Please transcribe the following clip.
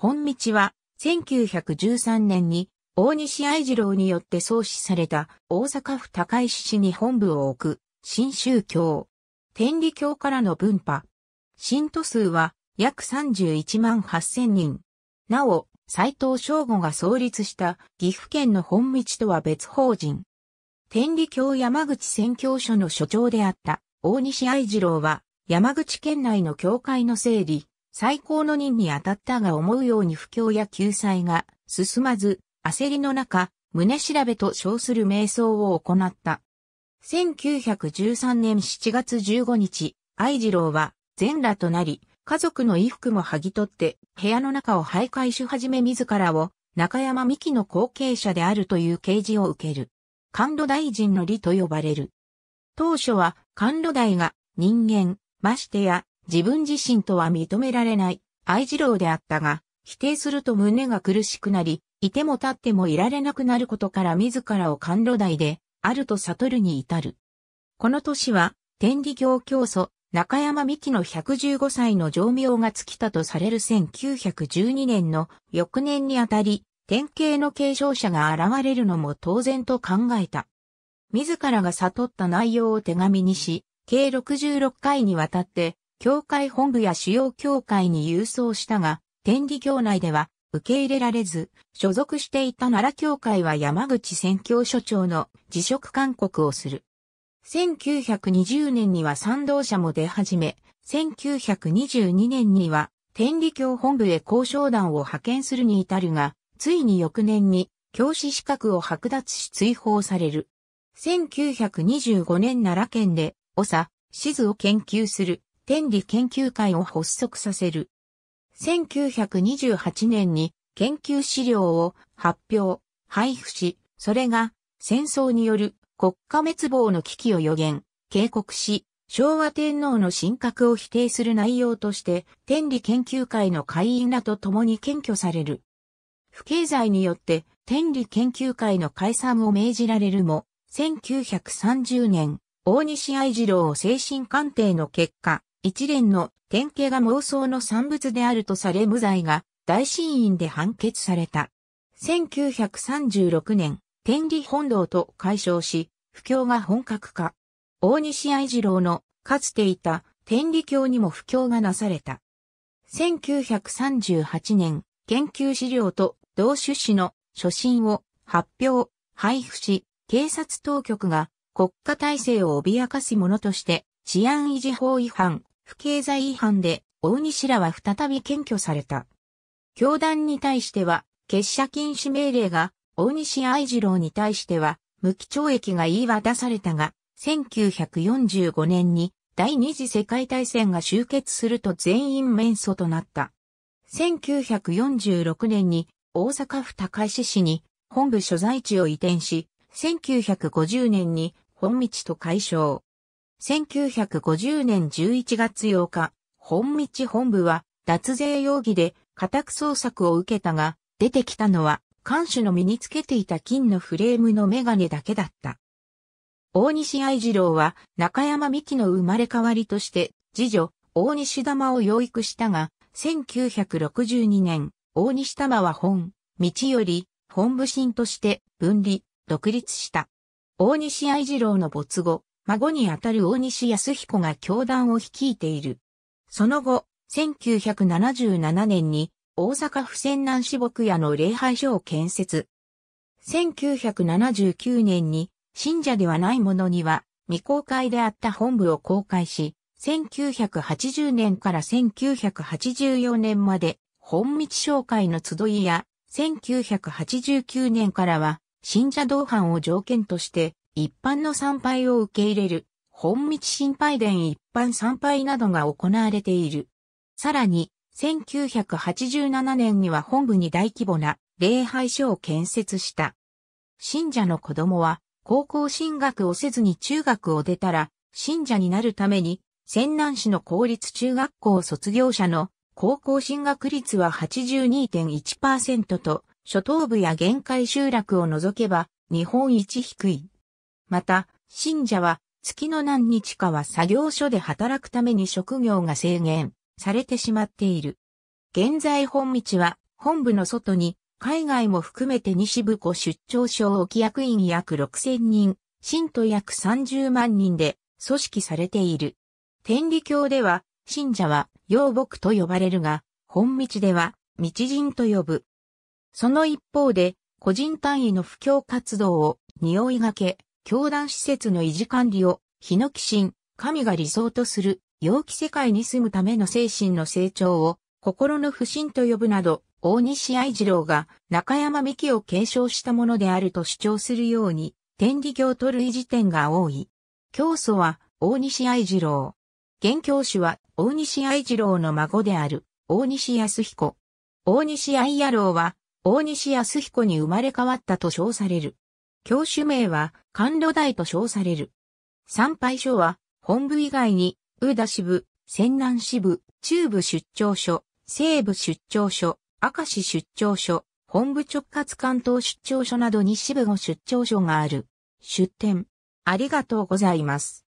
本道は、1913年に、大西愛二郎によって創始された、大阪府高石市に本部を置く、新宗教。天理教からの分派。信徒数は、約31万8000人。なお、斎藤正吾が創立した岐阜県の本道とは別法人。天理教山口宣教所の所長であった大西愛二郎は山口県内の教会の整理、最高の任に当たったが思うように不況や救済が進まず、焦りの中、胸調べと称する瞑想を行った。1913年7月15日、愛次郎は全裸となり、家族の衣服も剥ぎ取って、部屋の中を徘徊し始め自らを、中山美希の後継者であるという啓示を受ける。官路大臣の理と呼ばれる。当初は、官路大が人間、ましてや自分自身とは認められない愛次郎であったが、否定すると胸が苦しくなり、いても立ってもいられなくなることから自らを甘露台で、あると悟るに至る。この年は、天理教教祖、中山美希の115歳の常名が尽きたとされる1912年の翌年にあたり、典型の継承者が現れるのも当然と考えた。自らが悟った内容を手紙にし、計66回にわたって教会本部や主要教会に郵送したが、天理教内では受け入れられず、所属していた奈良教会は山口宣教所長の辞職勧告をする。1920年には賛同者も出始め、1922年には天理教本部へ交渉団を派遣するに至るが、ついに翌年に教師資格を剥奪し追放される。1925年奈良県で、長、地図を研究する天理研究会を発足させる。1928年に研究資料を発表、配布し、それが戦争による国家滅亡の危機を予言、警告し、昭和天皇の神格を否定する内容として、天理研究会の会員らと共に検挙される。不経済によって天理研究会の解散を命じられるも、1930年、大西愛次郎精神鑑定の結果、一連の典型が妄想の産物であるとされ無罪が大審院で判決された。1936年、天理本堂と解消し、布教が本格化。大西愛次郎のかつていた天理教にも布教がなされた。1938年、研究資料と同種子の初心を発表、配布し、警察当局が国家体制を脅かすものとして治安維持法違反、不経済違反で大西らは再び検挙された。教団に対しては、結社禁止命令が、大西愛次郎に対しては、無期懲役が言い渡されたが、1945年に第二次世界大戦が終結すると全員免訴となった。1946年に大阪府高石市に本部所在地を移転し、1950年に本道と解消。1950年11月8日、本道本部は脱税容疑で家宅捜索を受けたが、出てきたのは、看守の身につけていた金のフレームのメガネだけだった。大西愛次郎は中山美希の生まれ変わりとして、次女、大西玉を養育したが、1962年、大西玉は本、道より、本部心として分離、独立した。大西愛次郎の没後、孫にあたる大西康彦が教団を率いている。その後、1977年に大阪府泉南市牧屋の礼拝所を建設。1979年に信者ではない者には未公開であった本部を公開し、1980年から1984年まで本道紹介の集いや、1989年からは信者同伴を条件として一般の参拝を受け入れる、本道新拝殿一般参拝などが行われている。さらに、1987年には本部に大規模な礼拝所を建設した。信者の子供は、高校進学をせずに中学を出たら、信者になるために、仙南市の公立中学校卒業者の高校進学率は82.1%と、初等部や限界集落を除けば日本一低い。また、信者は月の何日かは作業所で働くために職業が制限されてしまっている。現在本道は本部の外に海外も含めて西部湖出張所沖役員約6000人、信徒約30万人で組織されている。天理教では信者は養牧と呼ばれるが、本道では道人と呼ぶ。その一方で個人単位の布教活動を匂いがけ、教団施設の維持管理を、日のキ神、神が理想とする、陽気世界に住むための精神の成長を、心の不信と呼ぶなど、大西愛次郎が中山美希を継承したものであると主張するように、天理教と類似点が多い。教祖は大西愛次郎。現教師は大西愛次郎の孫である大西康彦。大西愛野郎は大西康彦に生まれ変わったと称される。教主名は、関路大と称される。参拝所は、本部以外に、宇田支部、泉南支部、中部出張所、西部出張所、明石出張所、本部直轄関東出張所などに支部の出張所がある。出展。ありがとうございます。